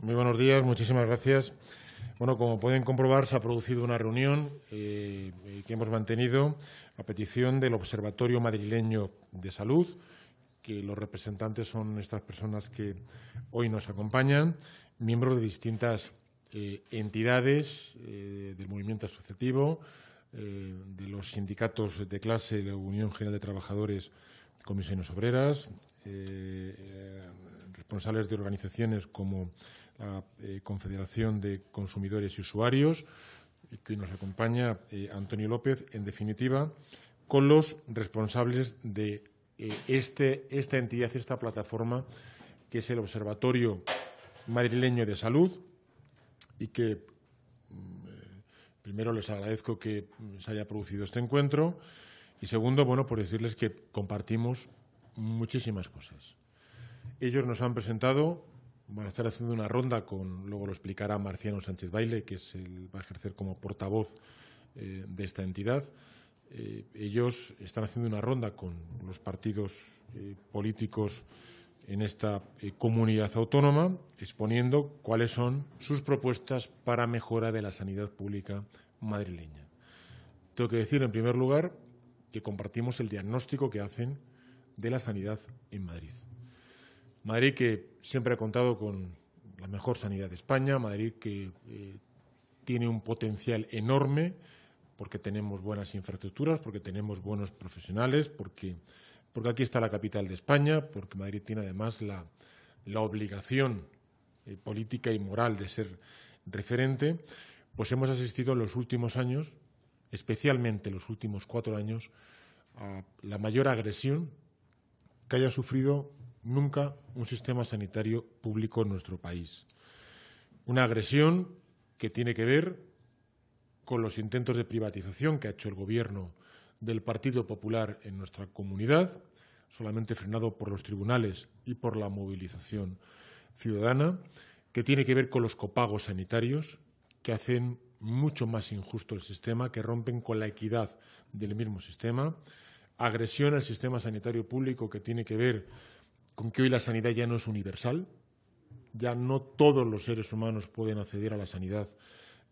Muy buenos días, muchísimas gracias. Bueno, como pueden comprobar, se ha producido una reunión eh, eh, que hemos mantenido a petición del Observatorio Madrileño de Salud, que los representantes son estas personas que hoy nos acompañan, miembros de distintas eh, entidades del movimiento asociativo, de los sindicatos de clase, de la Unión General de Trabajadores, Comisiones Obreras, responsables de organizaciones como la eh, Confederación de Consumidores y Usuarios, eh, que nos acompaña eh, Antonio López, en definitiva, con los responsables de este, esta entidad, esta plataforma, que es el Observatorio Madrileño de Salud, y que mm, primero les agradezco que se haya producido este encuentro, y segundo, bueno, por decirles que compartimos muchísimas cosas. Ellos nos han presentado, van a estar haciendo una ronda con, luego lo explicará Marciano Sánchez Baile, que es el, va a ejercer como portavoz eh, de esta entidad. Eh, ellos están haciendo una ronda con los partidos eh, políticos en esta comunidad autónoma, exponiendo cuáles son sus propuestas para mejora de la sanidad pública madrileña. Tengo que decir, en primer lugar, que compartimos el diagnóstico que hacen de la sanidad en Madrid. Madrid que siempre ha contado con la mejor sanidad de España, Madrid que eh, tiene un potencial enorme porque tenemos buenas infraestructuras, porque tenemos buenos profesionales, porque, porque aquí está la capital de España, porque Madrid tiene además la, obligación eh, política y moral de ser referente, pues hemos asistido en los últimos años, especialmente los últimos cuatro años, a la mayor agresión que haya sufrido nunca un sistema sanitario público en nuestro país. Una agresión que tiene que ver con los intentos de privatización que ha hecho el Gobierno del Partido Popular en nuestra comunidad, solamente frenado por los tribunales y por la movilización ciudadana, que tiene que ver con los copagos sanitarios, que hacen mucho más injusto el sistema, que rompen con la equidad del mismo sistema, agresión al sistema sanitario público que tiene que ver con que hoy la sanidad ya no es universal, ya no todos los seres humanos pueden acceder a la sanidad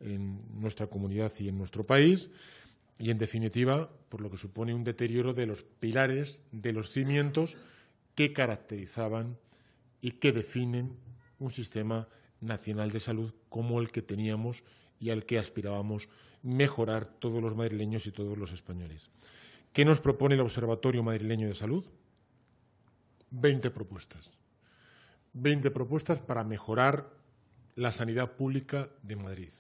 en nuestra comunidad y en nuestro país, y en definitiva, por lo que supone un deterioro de los pilares, de los cimientos que caracterizaban y que definen un sistema nacional de salud como el que teníamos y al que aspirábamos mejorar todos los madrileños y todos los españoles. ¿Qué nos propone el Observatorio Madrileño de Salud? 20 propuestas. 20 propuestas para mejorar la sanidad pública de Madrid.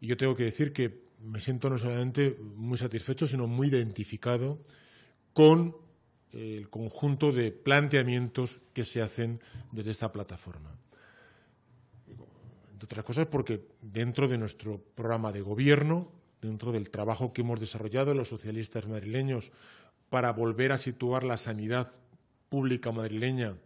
Y yo tengo que decir que me siento no solamente muy satisfecho, sino muy identificado con el conjunto de planteamientos que se hacen desde esta plataforma. Entre otras cosas porque dentro de nuestro programa de gobierno, dentro del trabajo que hemos desarrollado los socialistas madrileños para volver a situar la sanidad pública madrileña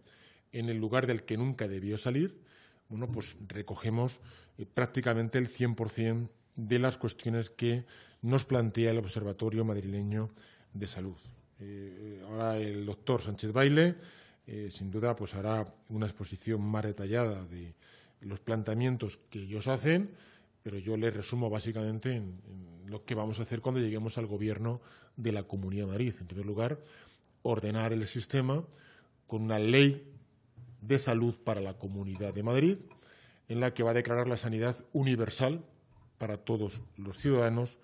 en el lugar del que nunca debió salir, bueno, pues recogemos eh, prácticamente el 100% de las cuestiones que nos plantea el Observatorio Madrileño de Salud. Eh, eh, ahora el doctor Sánchez Baile, sin duda, pues hará una exposición más detallada de los planteamientos que ellos hacen, pero yo le resumo básicamente en, en lo que vamos a hacer cuando lleguemos al Gobierno de la Comunidad de Madrid. En primer lugar, ordenar el sistema con una ley de salud para la Comunidad de Madrid, en la que va a declarar la sanidad universal para todos los ciudadanos,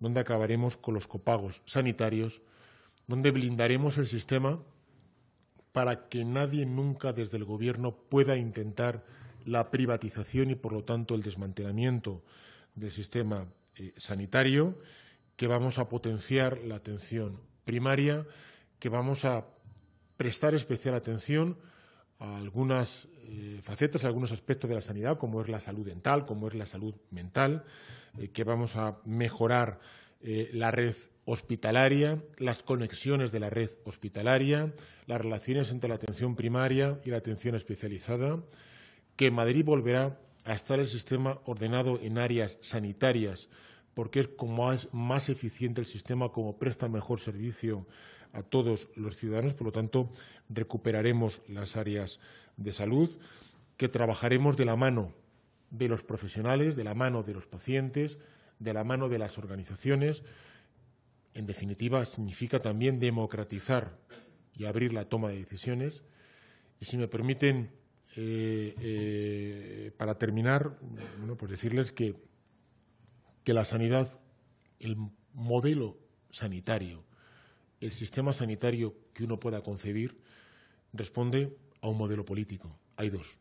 donde acabaremos con los copagos sanitarios, donde blindaremos el sistema para que nadie nunca desde el Gobierno pueda intentar la privatización y, por lo tanto, el desmantelamiento del sistema eh, sanitario, que vamos a potenciar la atención primaria, que vamos a prestar especial atención a algunas eh, facetas, a algunos aspectos de la sanidad, como es la salud dental, como es la salud mental, eh, que vamos a mejorar eh, la red hospitalaria, las conexiones de la red hospitalaria, las relaciones entre la atención primaria y la atención especializada, que Madrid volverá a estar el sistema ordenado en áreas sanitarias, porque es como es más eficiente el sistema, como presta mejor servicio a todos los ciudadanos. Por lo tanto, recuperaremos las áreas de salud que trabajaremos de la mano de los profesionales, de la mano de los pacientes, de la mano de las organizaciones. En definitiva, significa también democratizar y abrir la toma de decisiones. Y si me permiten, eh, eh, para terminar, bueno, pues decirles que la sanidad, el modelo sanitario el sistema sanitario que uno pueda concebir responde a un modelo político. Hay dos.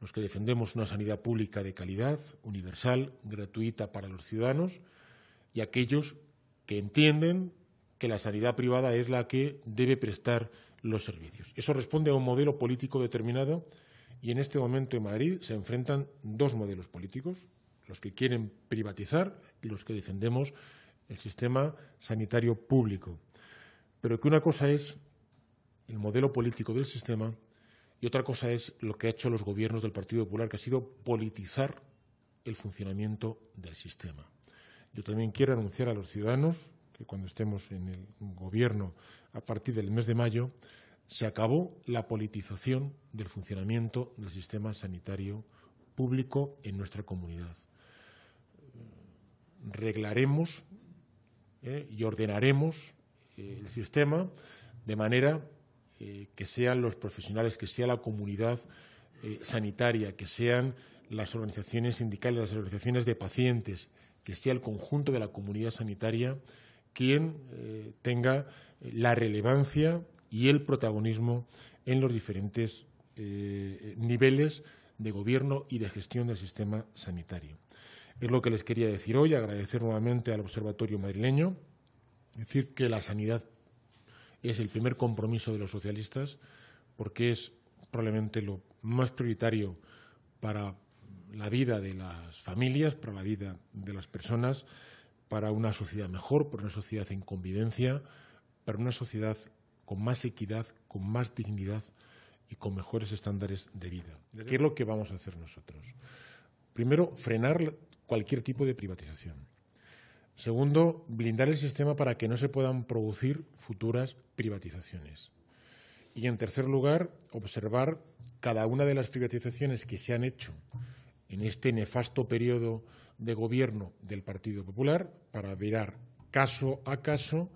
Los que defendemos una sanidad pública de calidad, universal, gratuita para los ciudadanos, y aquellos que entienden que la sanidad privada es la que debe prestar los servicios. Eso responde a un modelo político determinado y en este momento en Madrid se enfrentan dos modelos políticos, los que quieren privatizar y los que defendemos el sistema sanitario público. Pero que una cosa es el modelo político del sistema y otra cosa es lo que ha hecho los gobiernos del Partido Popular, que ha sido politizar el funcionamiento del sistema. Yo también quiero anunciar a los ciudadanos que cuando estemos en el gobierno a partir del mes de mayo, se acabó la politización del funcionamiento del sistema sanitario público en nuestra comunidad. Reglaremos eh, y ordenaremos eh, el sistema de manera eh, que sean los profesionales, que sea la comunidad eh, sanitaria, que sean las organizaciones sindicales, las organizaciones de pacientes, que sea el conjunto de la comunidad sanitaria quien tenga la relevancia y el protagonismo en los diferentes niveles de gobierno y de gestión del sistema sanitario. Es lo que les quería decir hoy, agradecer nuevamente al Observatorio Madrileño decir que la sanidad es el primer compromiso de los socialistas porque es probablemente lo más prioritario para la vida de las familias, para la vida de las personas, para una sociedad mejor, para una sociedad en convivencia, para una sociedad con más equidad, con más dignidad y con mejores estándares de vida. ¿Qué es lo que vamos a hacer nosotros? Primero, frenar cualquier tipo de privatización Segundo, blindar el sistema para que no se puedan producir futuras privatizaciones. Y en tercer lugar, observar cada una de las privatizaciones que se han hecho en este nefasto periodo de gobierno del Partido Popular para mirar caso a caso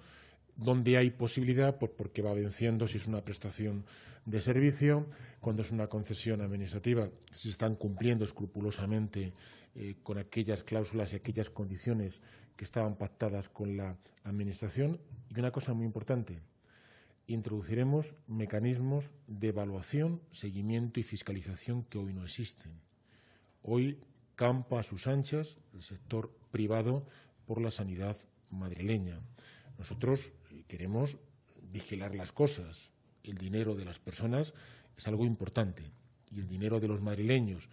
dónde hay posibilidad, pues porque va venciendo si es una prestación de servicio, cuando es una concesión administrativa, si están cumpliendo escrupulosamente eh, con aquellas cláusulas y aquellas condiciones que estaban pactadas con la Administración. Y una cosa muy importante, introduciremos mecanismos de evaluación, seguimiento y fiscalización que hoy no existen. Hoy campa a sus anchas el sector privado por la sanidad madrileña. Nosotros eh, queremos vigilar las cosas. El dinero de las personas es algo importante y el dinero de los madrileños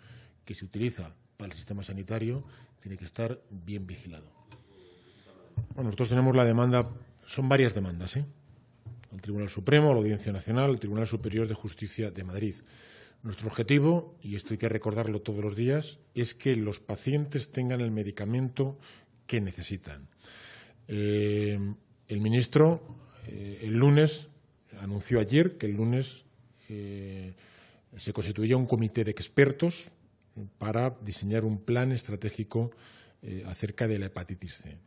que se utiliza para el sistema sanitario tiene que estar bien vigilado. Bueno, nosotros tenemos la demanda, son varias demandas, ¿eh? al Tribunal Supremo, la Audiencia Nacional, el Tribunal Superior de Justicia de Madrid. Nuestro objetivo, y esto hay que recordarlo todos los días, es que los pacientes tengan el medicamento que necesitan. Eh, el ministro eh, el lunes anunció ayer que el lunes eh, se constituía un comité de expertos para diseñar un plan estratégico eh, acerca de la hepatitis C.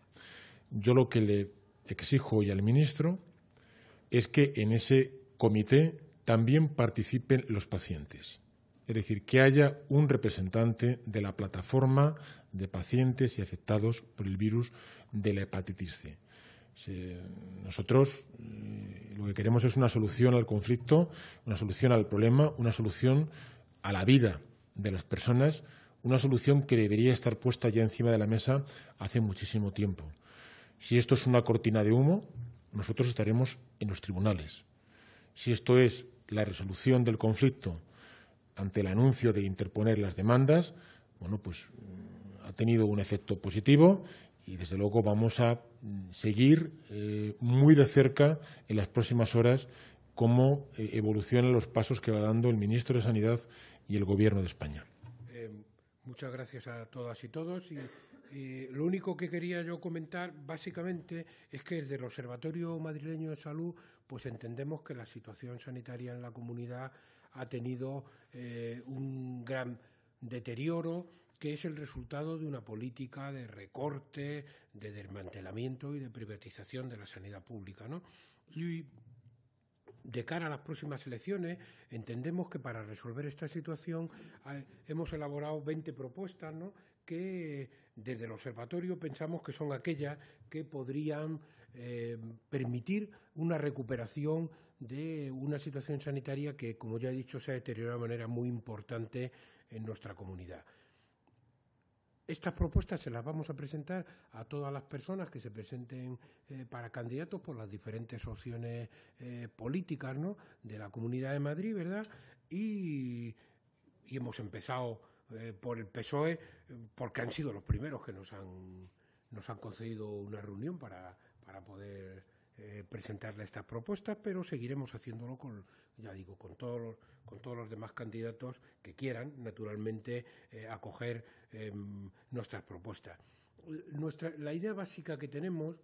Yo lo que le exijo hoy al ministro es que en ese comité también participen los pacientes. Es decir, que haya un representante de la plataforma de pacientes y afectados por el virus de la hepatitis C. Nosotros eh, lo que queremos es una solución al conflicto, una solución al problema, una solución a la vida de las personas, una solución que debería estar puesta ya encima de la mesa hace muchísimo tiempo. Si esto es una cortina de humo, nosotros estaremos en los tribunales. Si esto es la resolución del conflicto ante el anuncio de interponer las demandas, bueno, pues mm, ha tenido un efecto positivo y desde luego vamos a mm, seguir eh, muy de cerca en las próximas horas cómo eh, evolucionan los pasos que va dando el ministro de Sanidad y el Gobierno de España. Eh, muchas gracias a todas y todos. Y, lo único que quería yo comentar, básicamente, es que desde el Observatorio Madrileño de Salud, pues entendemos que la situación sanitaria en la comunidad ha tenido eh, un gran deterioro que es el resultado de una política de recorte, de desmantelamiento y de privatización de la sanidad pública. ¿no? Y de cara a las próximas elecciones, entendemos que para resolver esta situación ah, hemos elaborado 20 propuestas que desde el observatorio pensamos que son aquellas que podrían eh, permitir una recuperación de una situación sanitaria que, como ya he dicho, se ha deteriorado de manera muy importante en nuestra comunidad. Estas propuestas se las vamos a presentar a todas las personas que se presenten eh, para candidatos por las diferentes opciones eh, políticas de la Comunidad de Madrid, ¿verdad? Y, hemos empezado eh, por el PSOE porque han sido los primeros que nos han, nos han concedido una reunión para poder eh, presentarle estas propuestas, pero seguiremos haciéndolo con, ya digo, con todos los, con todos los demás candidatos que quieran, naturalmente, eh, acoger em, nuestras propuestas. la idea básica que tenemos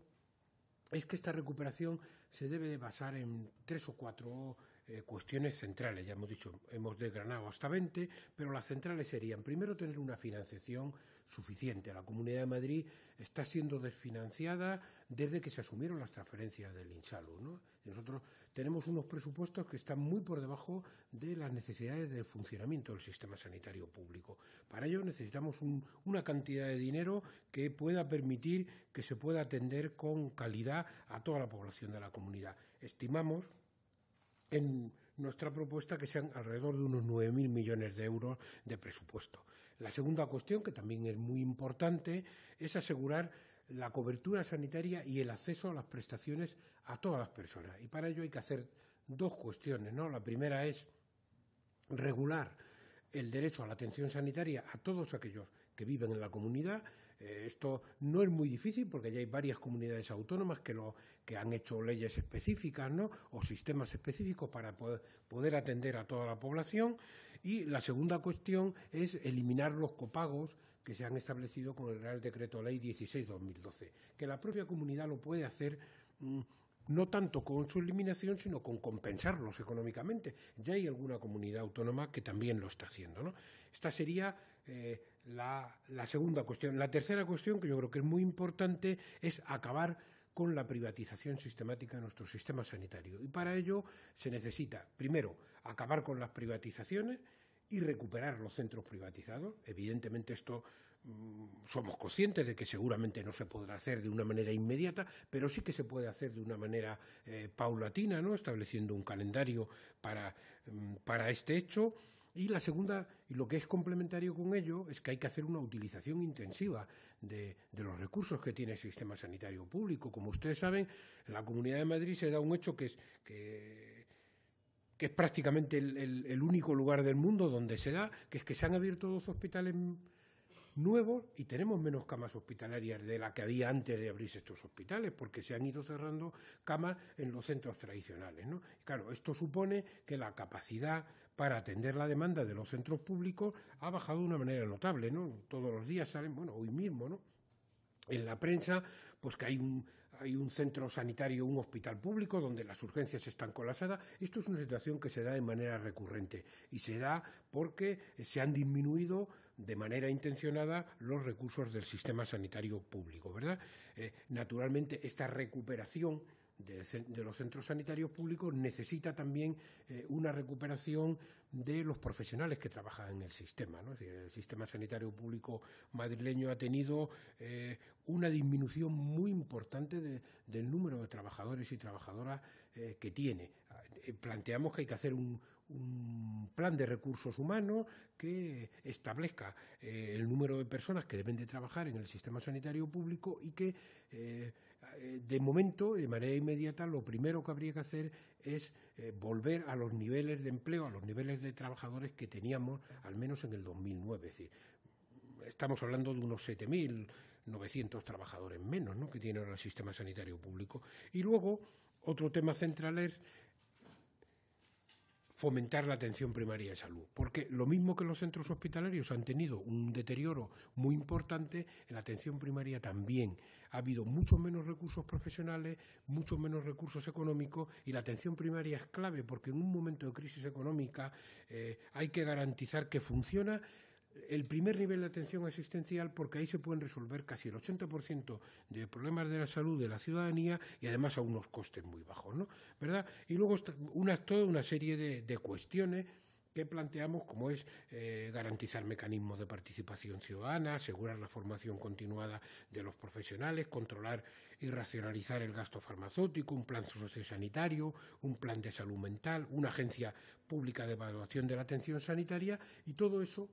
es que esta recuperación se debe basar en tres o cuatro eh, cuestiones centrales. Ya hemos dicho, hemos desgranado hasta 20, pero las centrales serían, primero, tener una financiación suficiente. La Comunidad de Madrid está siendo desfinanciada desde que se asumieron las transferencias del INSALU. Nosotros tenemos unos presupuestos que están muy por debajo de las necesidades de funcionamiento del sistema sanitario público. Para ello necesitamos una cantidad de dinero que pueda permitir que se pueda atender con calidad a toda la población de la comunidad. Estimamos en nuestra propuesta que sean alrededor de unos 9.000 millones de euros de presupuesto. La segunda cuestión, que también es muy importante, es asegurar la cobertura sanitaria y el acceso a las prestaciones a todas las personas. Y para ello hay que hacer dos cuestiones. La primera es regular el derecho a la atención sanitaria a todos aquellos que viven en la comunidad eh, esto no es muy difícil porque ya hay varias comunidades autónomas que, lo, que han hecho leyes específicas o sistemas específicos para poder, atender a toda la población. Y la segunda cuestión es eliminar los copagos que se han establecido con el Real Decreto Ley 16-2012, que la propia comunidad lo puede hacer mm, no tanto con su eliminación, sino con compensarlos económicamente. Ya hay alguna comunidad autónoma que también lo está haciendo. ¿no? Esta sería eh, la, segunda cuestión. La tercera cuestión, que yo creo que es muy importante, es acabar con la privatización sistemática de nuestro sistema sanitario. Y para ello se necesita, primero, acabar con las privatizaciones y recuperar los centros privatizados. Evidentemente esto mm, somos conscientes de que seguramente no se podrá hacer de una manera inmediata, pero sí que se puede hacer de una manera eh, paulatina, ¿no? estableciendo un calendario para mm, este hecho y la segunda, y lo que es complementario con ello, es que hay que hacer una utilización intensiva de, los recursos que tiene el sistema sanitario público. Como ustedes saben, en la Comunidad de Madrid se da un hecho que es... prácticamente el, único lugar del mundo donde se da, que es que se han abierto dos hospitales nuevos y tenemos menos camas hospitalarias de la que había antes de abrirse estos hospitales, porque se han ido cerrando camas en los centros tradicionales. claro, esto supone que la capacidad para atender la demanda de los centros públicos ha bajado de una manera notable, Todos los días salen, bueno, hoy mismo, ¿no? en la prensa, pues que hay un, hay un centro sanitario, un hospital público donde las urgencias están colapsadas. Esto es una situación que se da de manera recurrente y se da porque se han disminuido de manera intencionada los recursos del sistema sanitario público, ¿verdad? Eh, naturalmente, esta recuperación de, los centros sanitarios públicos necesita también eh, una recuperación de los profesionales que trabajan en el sistema. el sistema sanitario público madrileño ha tenido eh, una disminución muy importante del número de trabajadores y trabajadoras eh, que tiene. Planteamos que hay que hacer un plan de recursos humanos que establezca el número de personas que deben de trabajar en el sistema sanitario público y que eh, de momento, de manera inmediata, lo primero que habría que hacer es eh, volver a los niveles de empleo, a los niveles de trabajadores que teníamos al menos en el 2009. Es decir, estamos hablando de unos 7.900 trabajadores menos ¿no? que tiene ahora el sistema sanitario público. Y luego, otro tema central es fomentar la atención primaria de salud, porque lo mismo que los centros hospitalarios han tenido un deterioro muy importante, en la atención primaria también ha habido muchos menos recursos profesionales, muchos menos recursos económicos y la atención primaria es clave porque en un momento de crisis económica eh, hay que garantizar que funciona el primer nivel de atención asistencial porque ahí se pueden resolver casi el 80% de problemas de la salud de la ciudadanía y además a unos costes muy bajos, ¿no? ¿Verdad? Y luego toda una serie de, cuestiones que planteamos, como es eh, garantizar mecanismos de participación ciudadana, asegurar la formación continuada de los profesionales, controlar y racionalizar el gasto farmacéutico, un plan sociosanitario, un plan de salud mental, una agencia pública de evaluación de la atención sanitaria y todo eso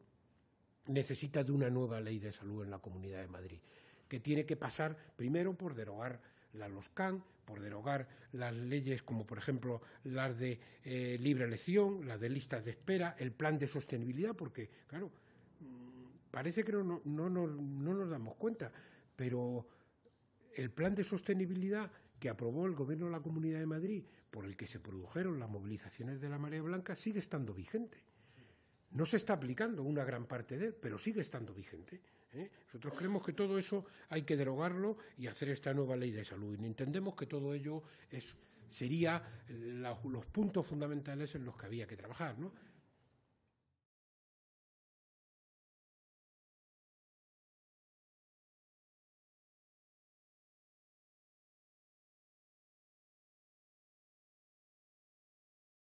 necesita de una nueva ley de salud en la Comunidad de Madrid, que tiene que pasar primero por derogar la CAN, por derogar las leyes como por ejemplo las de eh, libre elección, las de listas de espera, el plan de sostenibilidad, porque claro, mm, parece que no, no nos damos cuenta, pero el plan de sostenibilidad que aprobó el Gobierno de la Comunidad de Madrid, por el que se produjeron las movilizaciones de la Marea Blanca, sigue estando vigente no se está aplicando una gran parte de él, pero sigue estando vigente. ¿eh? Nosotros creemos que todo eso hay que derogarlo y hacer esta nueva ley de salud. Y entendemos que todo ello es, sería eh, los puntos fundamentales en los que había que trabajar. ¿no?